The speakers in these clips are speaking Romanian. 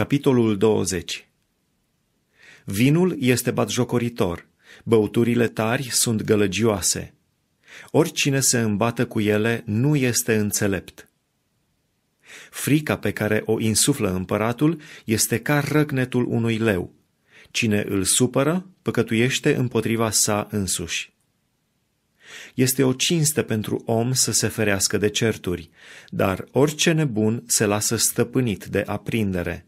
Capitolul 20 Vinul este batjocoritor, băuturile tari sunt gălăgioase. Oricine se îmbată cu ele nu este înțelept. Frica pe care o insuflă împăratul este ca răcnetul unui leu. Cine îl supără, păcătuiește împotriva sa însuși. Este o cinste pentru om să se ferească de certuri, dar orice nebun se lasă stăpânit de aprindere.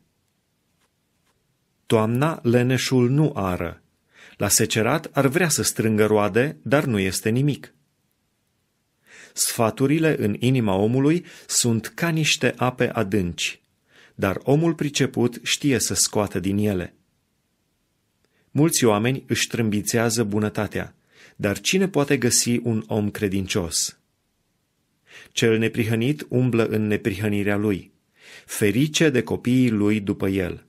Toamna leneșul nu ară. La secerat ar vrea să strângă roade, dar nu este nimic. Sfaturile în inima omului sunt ca niște ape adânci, dar omul priceput știe să scoată din ele. Mulți oameni își trâmbițează bunătatea, dar cine poate găsi un om credincios? Cel neprihănit umblă în neprihănirea lui, ferice de copiii lui după el.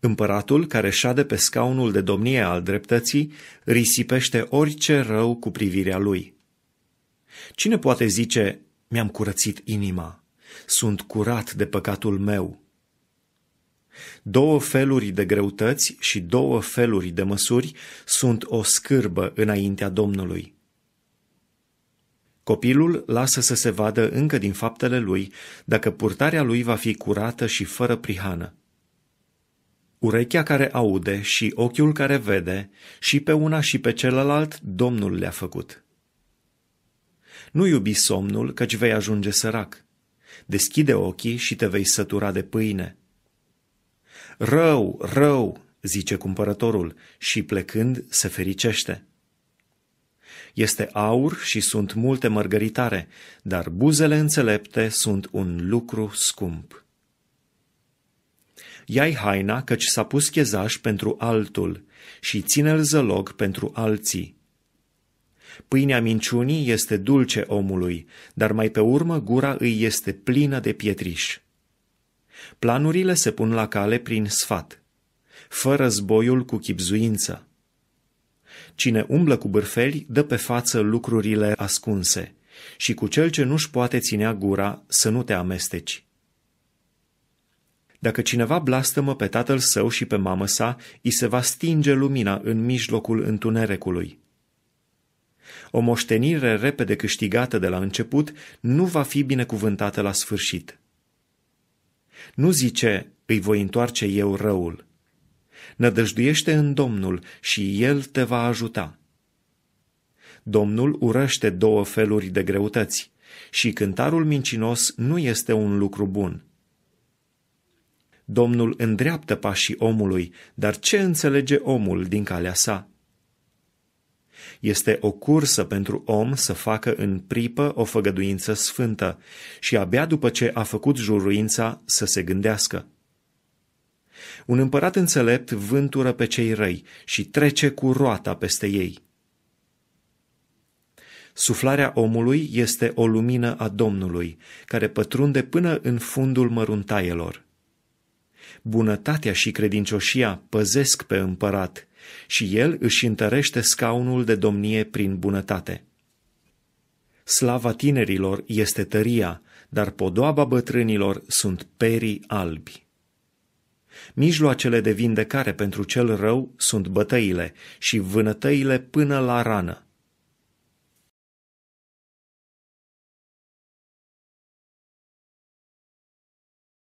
Împăratul care șade pe scaunul de domnie al dreptății risipește orice rău cu privirea lui. Cine poate zice, mi-am curățit inima, sunt curat de păcatul meu? Două feluri de greutăți și două feluri de măsuri sunt o scârbă înaintea Domnului. Copilul lasă să se vadă încă din faptele lui dacă purtarea lui va fi curată și fără prihană. Urechea care aude și ochiul care vede, și pe una și pe celălalt Domnul le-a făcut. Nu iubi somnul, căci vei ajunge sărac. Deschide ochii și te vei sătura de pâine. Rău, rău, zice cumpărătorul, și plecând se fericește. Este aur și sunt multe mărgăritare, dar buzele înțelepte sunt un lucru scump. Ia-i haina, căci s-a pus chezaș pentru altul și ține-l zălog pentru alții. Pâinea minciunii este dulce omului, dar mai pe urmă gura îi este plină de pietriș. Planurile se pun la cale prin sfat, fără zboiul cu chipzuință. Cine umblă cu bârfeli dă pe față lucrurile ascunse și cu cel ce nu-și poate ținea gura să nu te amesteci. Dacă cineva blastămă pe tatăl său și pe mamă sa, îi se va stinge lumina în mijlocul întunericului. O moștenire repede câștigată de la început nu va fi binecuvântată la sfârșit. Nu zice, îi voi întoarce eu răul. Nădăjduiește în Domnul și El te va ajuta. Domnul urăște două feluri de greutăți și cântarul mincinos nu este un lucru bun. Domnul îndreaptă pașii omului, dar ce înțelege omul din calea sa? Este o cursă pentru om să facă în pripă o făgăduință sfântă și abia după ce a făcut juruința să se gândească. Un împărat înțelept vântură pe cei răi și trece cu roata peste ei. Suflarea omului este o lumină a Domnului, care pătrunde până în fundul măruntaielor. Bunătatea și credincioșia păzesc pe împărat și el își întărește scaunul de domnie prin bunătate. Slava tinerilor este tăria, dar podoaba bătrânilor sunt perii albi. Mijloacele de vindecare pentru cel rău sunt bătăile și vânătăile până la rană.